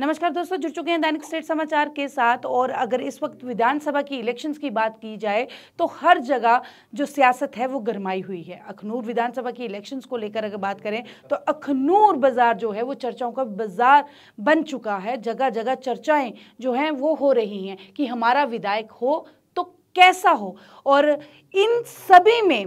नमस्कार दोस्तों जुड़ चुके हैं दैनिक स्टेट समाचार के साथ और अगर इस वक्त विधानसभा की इलेक्शंस की बात की जाए तो हर जगह जो सियासत है वो गर्माई हुई है अखनूर विधानसभा की इलेक्शंस को लेकर अगर बात करें तो अखनूर बाज़ार जो है वो चर्चाओं का बाज़ार बन चुका है जगह जगह चर्चाएं जो हैं वो हो रही हैं कि हमारा विधायक हो तो कैसा हो और इन सभी में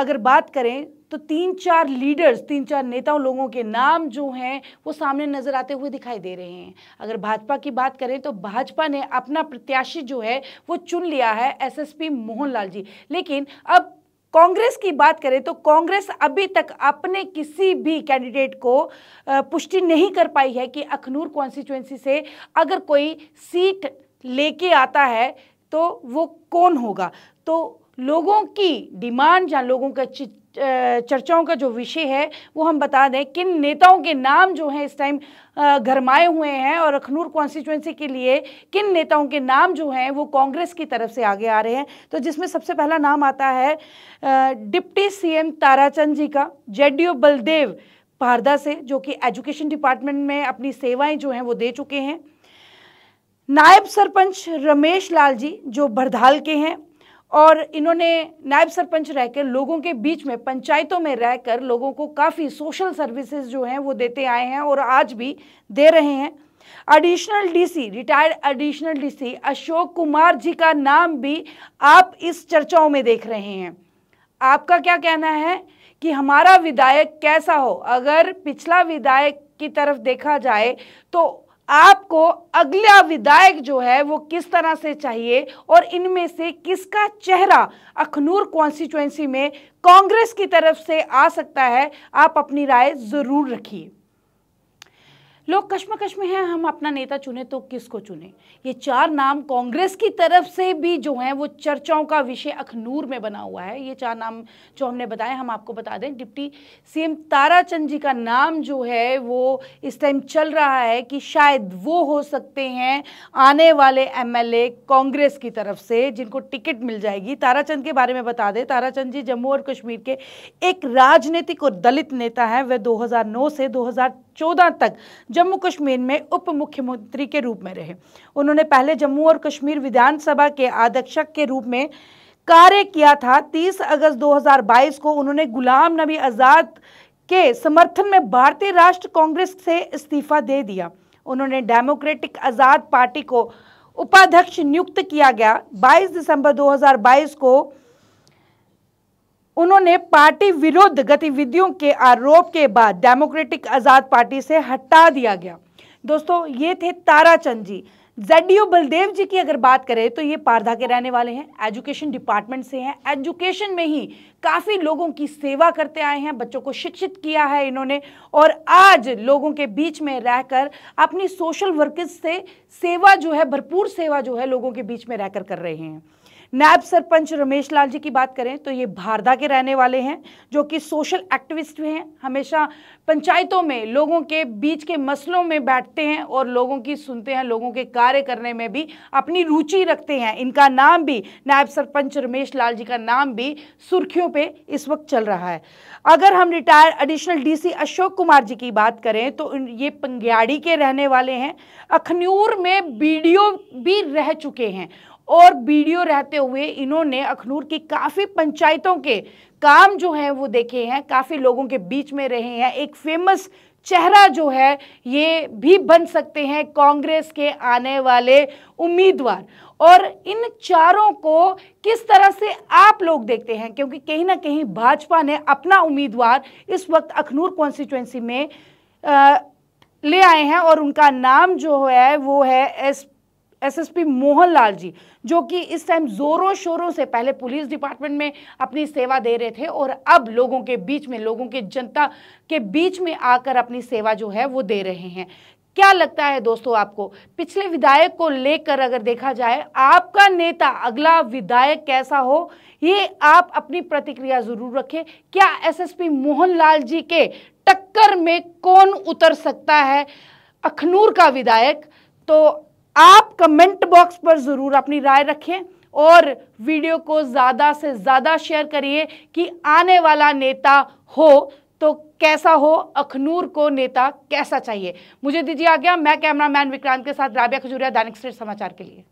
अगर बात करें तो तीन चार लीडर्स तीन चार नेताओं लोगों के नाम जो हैं वो सामने नज़र आते हुए दिखाई दे रहे हैं अगर भाजपा की बात करें तो भाजपा ने अपना प्रत्याशी जो है वो चुन लिया है एसएसपी मोहनलाल जी लेकिन अब कांग्रेस की बात करें तो कांग्रेस अभी तक अपने किसी भी कैंडिडेट को पुष्टि नहीं कर पाई है कि अखनूर कॉन्स्टिट्युएंसी से अगर कोई सीट लेके आता है तो वो कौन होगा तो लोगों की डिमांड या लोगों का चर्चाओं का जो विषय है वो हम बता दें किन नेताओं के नाम जो हैं इस टाइम घरमाए हुए हैं और अखनूर कॉन्स्टिट्यूंसी के लिए किन नेताओं के नाम जो हैं वो कांग्रेस की तरफ से आगे आ रहे हैं तो जिसमें सबसे पहला नाम आता है डिप्टी सीएम ताराचंद जी का जेडीयू बलदेव पारदा से जो कि एजुकेशन डिपार्टमेंट में अपनी सेवाएँ जो हैं वो दे चुके हैं नायब सरपंच रमेश लाल जी जो बरधाल के हैं और इन्होंने नायब सरपंच रहकर लोगों के बीच में पंचायतों में रहकर लोगों को काफ़ी सोशल सर्विसेज जो हैं वो देते आए हैं और आज भी दे रहे हैं additional DC retired additional DC Ashok Kumar ji का नाम भी आप इस चर्चाओं में देख रहे हैं आपका क्या कहना है कि हमारा विधायक कैसा हो अगर पिछला विधायक की तरफ देखा जाए तो आपको अगला विधायक जो है वो किस तरह से चाहिए और इनमें से किसका चेहरा अखनूर कॉन्स्टिट्युएंसी में कांग्रेस की तरफ से आ सकता है आप अपनी राय ज़रूर रखिए लोग कश्मकश में हैं हम अपना नेता चुने तो किसको चुने ये चार नाम कांग्रेस की तरफ से भी जो हैं वो चर्चाओं का विषय अखनूर में बना हुआ है ये चार नाम जो हमने बताए हम आपको बता दें डिप्टी सीएम ताराचंद जी का नाम जो है वो इस टाइम चल रहा है कि शायद वो हो सकते हैं आने वाले एमएलए कांग्रेस की तरफ से जिनको टिकट मिल जाएगी ताराचंद के बारे में बता दें ताराचंद जी जम्मू और कश्मीर के एक राजनीतिक और दलित नेता हैं वह दो से दो 2014 तक जम्मू कश्मीर में उप मुख्यमंत्री के रूप में रहे उन्होंने पहले जम्मू और कश्मीर विधानसभा के अध्यक्षक के रूप में कार्य किया था 30 अगस्त 2022 को उन्होंने गुलाम नबी आज़ाद के समर्थन में भारतीय राष्ट्र कांग्रेस से इस्तीफा दे दिया उन्होंने डेमोक्रेटिक आज़ाद पार्टी को उपाध्यक्ष नियुक्त किया गया 22 दिसंबर 2022 को उन्होंने पार्टी विरुद्ध गतिविधियों के आरोप के बाद डेमोक्रेटिक आज़ाद पार्टी से हटा दिया गया दोस्तों ये थे ताराचंद जी जेडीयू बलदेव जी की अगर बात करें तो ये पारधा के रहने वाले हैं एजुकेशन डिपार्टमेंट से हैं एजुकेशन में ही काफ़ी लोगों की सेवा करते आए हैं बच्चों को शिक्षित किया है इन्होंने और आज लोगों के बीच में रहकर अपनी सोशल वर्कर्स से सेवा जो है भरपूर सेवा जो है लोगों के बीच में रहकर कर रहे हैं नायब सरपंच रमेश लाल जी की बात करें तो ये भारदा के रहने वाले हैं जो कि सोशल एक्टिविस्ट भी हैं हमेशा पंचायतों में लोगों के बीच के मसलों में बैठते हैं और लोगों की सुनते हैं लोगों के कार्य करने में भी अपनी रुचि रखते हैं इनका नाम भी नायब सरपंच रमेश लाल जी का नाम भी सुर्खियों पर इस वक्त चल रहा है अगर हम retire additional D Ashok Kumar ji की बात करें तो ये पंग्याड़ी के रहने वाले हैं अखनूर में बी भी रह चुके हैं और बीडीओ रहते हुए इन्होंने अखनूर की काफ़ी पंचायतों के काम जो हैं वो देखे हैं काफ़ी लोगों के बीच में रहे हैं एक फेमस चेहरा जो है ये भी बन सकते हैं कांग्रेस के आने वाले उम्मीदवार और इन चारों को किस तरह से आप लोग देखते हैं क्योंकि कहीं ना कहीं भाजपा ने अपना उम्मीदवार इस वक्त अखनूर कॉन्स्टिट्युएंसी में आ, ले आए हैं और उनका नाम जो है वो है एस एसएसपी मोहन लाल जी जो कि इस टाइम जोरों शोरों से पहले पुलिस डिपार्टमेंट में अपनी सेवा दे रहे थे और अब लोगों के बीच में लोगों के जनता के बीच में आकर अपनी सेवा जो है वो दे रहे हैं क्या लगता है दोस्तों आपको पिछले विधायक को लेकर अगर देखा जाए आपका नेता अगला विधायक कैसा हो ये आप अपनी प्रतिक्रिया जरूर रखें क्या एसएसपी मोहन लाल जी के टक्कर में कौन उतर सकता है अखनूर का विधायक तो आप कमेंट बॉक्स पर ज़रूर अपनी राय रखें और वीडियो को ज़्यादा से ज़्यादा शेयर करिए कि आने वाला नेता हो तो कैसा हो अखनूर को नेता कैसा चाहिए मुझे दीजिए आज्ञा मैं कैमरामैन विक्रांत के साथ राबिया खजूरिया दैनिक स्टेट समाचार के लिए